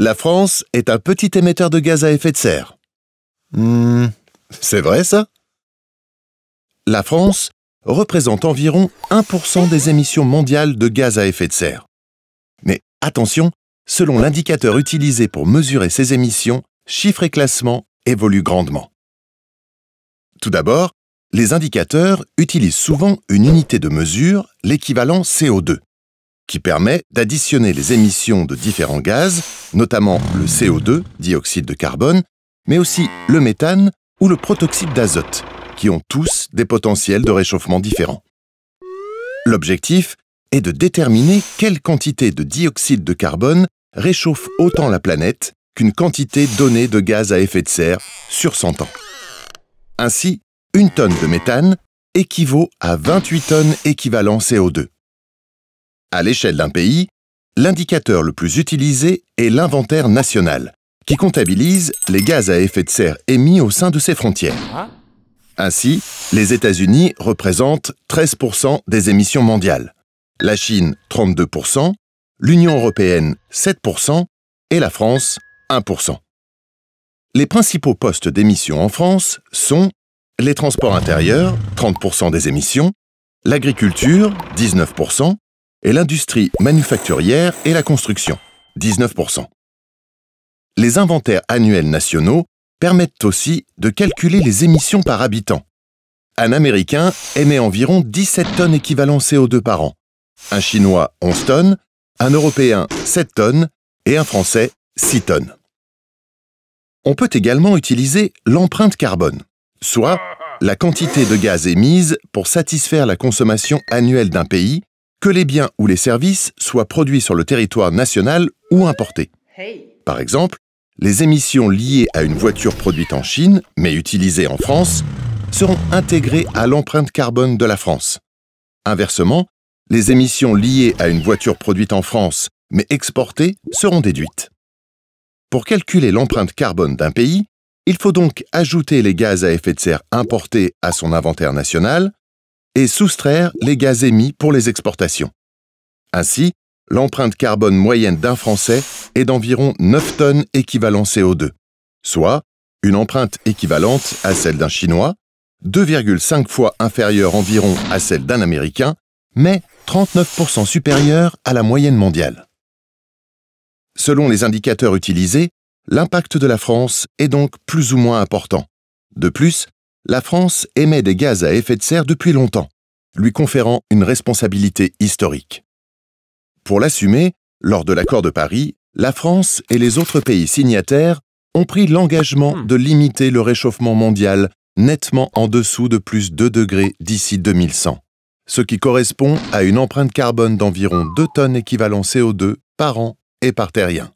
La France est un petit émetteur de gaz à effet de serre. Hmm, c'est vrai ça La France représente environ 1% des émissions mondiales de gaz à effet de serre. Mais attention, selon l'indicateur utilisé pour mesurer ces émissions, chiffres et classements évoluent grandement. Tout d'abord, les indicateurs utilisent souvent une unité de mesure, l'équivalent CO2 qui permet d'additionner les émissions de différents gaz, notamment le CO2, dioxyde de carbone, mais aussi le méthane ou le protoxyde d'azote, qui ont tous des potentiels de réchauffement différents. L'objectif est de déterminer quelle quantité de dioxyde de carbone réchauffe autant la planète qu'une quantité donnée de gaz à effet de serre sur 100 ans. Ainsi, une tonne de méthane équivaut à 28 tonnes équivalent CO2. À l'échelle d'un pays, l'indicateur le plus utilisé est l'inventaire national, qui comptabilise les gaz à effet de serre émis au sein de ses frontières. Ainsi, les États-Unis représentent 13% des émissions mondiales, la Chine 32%, l'Union européenne 7% et la France 1%. Les principaux postes d'émissions en France sont les transports intérieurs, 30% des émissions, l'agriculture, 19%, et l'industrie manufacturière et la construction, 19%. Les inventaires annuels nationaux permettent aussi de calculer les émissions par habitant. Un Américain émet environ 17 tonnes équivalent CO2 par an, un Chinois 11 tonnes, un Européen 7 tonnes et un Français 6 tonnes. On peut également utiliser l'empreinte carbone, soit la quantité de gaz émise pour satisfaire la consommation annuelle d'un pays que les biens ou les services soient produits sur le territoire national ou importés. Par exemple, les émissions liées à une voiture produite en Chine, mais utilisée en France, seront intégrées à l'empreinte carbone de la France. Inversement, les émissions liées à une voiture produite en France, mais exportée, seront déduites. Pour calculer l'empreinte carbone d'un pays, il faut donc ajouter les gaz à effet de serre importés à son inventaire national, et soustraire les gaz émis pour les exportations. Ainsi, l'empreinte carbone moyenne d'un Français est d'environ 9 tonnes équivalent CO2, soit une empreinte équivalente à celle d'un Chinois, 2,5 fois inférieure environ à celle d'un Américain, mais 39% supérieure à la moyenne mondiale. Selon les indicateurs utilisés, l'impact de la France est donc plus ou moins important. De plus, la France émet des gaz à effet de serre depuis longtemps, lui conférant une responsabilité historique. Pour l'assumer, lors de l'accord de Paris, la France et les autres pays signataires ont pris l'engagement hmm. de limiter le réchauffement mondial nettement en dessous de plus 2 degrés d'ici 2100, ce qui correspond à une empreinte carbone d'environ 2 tonnes équivalent CO2 par an et par terrien.